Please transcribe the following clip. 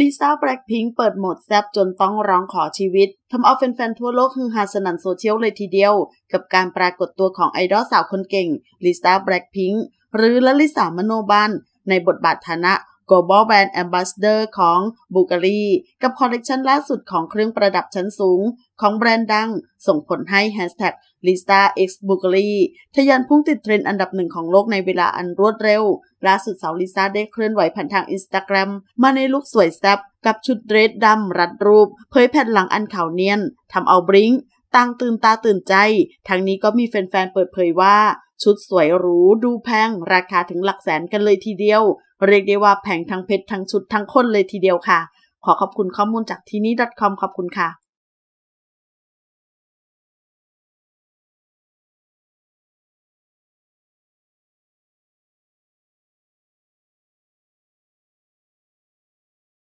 ลิซ่าแบล็คพิงเปิดโหมดแซบจนต้องร้องขอชีวิตทำเอาแฟน ๆ ทั่วโลกฮือฮาสนั่นโซเชียลเลยทีเดียว กับการปรากฏตัวของไอดอลสาวคนเก่งลิซ่าแบล็คพิงหรือลลิสามโนบันในบทบาทฐานะ Global Brand Ambassador ของบูการีกับคอลเลกชันล่าสุดของเครื่องประดับชั้นสูงของแบรนด์ดังส่งผลให้ Hashtag Lista X b u g a r i ทะยานพุ่งติดเทรนด์อันดับหนึ่งของโลกในเวลาอันรวดเร็ว ล่าสุดสาวลิซ่าได้เคลื่อนไหวผ่านทางอินสตาแกรมมาในลุคสวยแซ่บกับชุดเดรสดำรัดรูปเผยแผ่นหลังอันขาวเนียนทำเอาบริงต่างตื่นตาตื่นใจ ทั้งนี้ก็มีแฟนๆ เปิดเผยว่า ชุดสวยหรูดูแพง ราคาถึงหลักแสนกันเลยทีเดียว เรียกได้ว่าแพงทั้งเพชรทั้งชุดทั้งคนเลยทีเดียวค่ะ ขอขอบคุณข้อมูลจากที่นี้ .com ขอบคุณค่ะ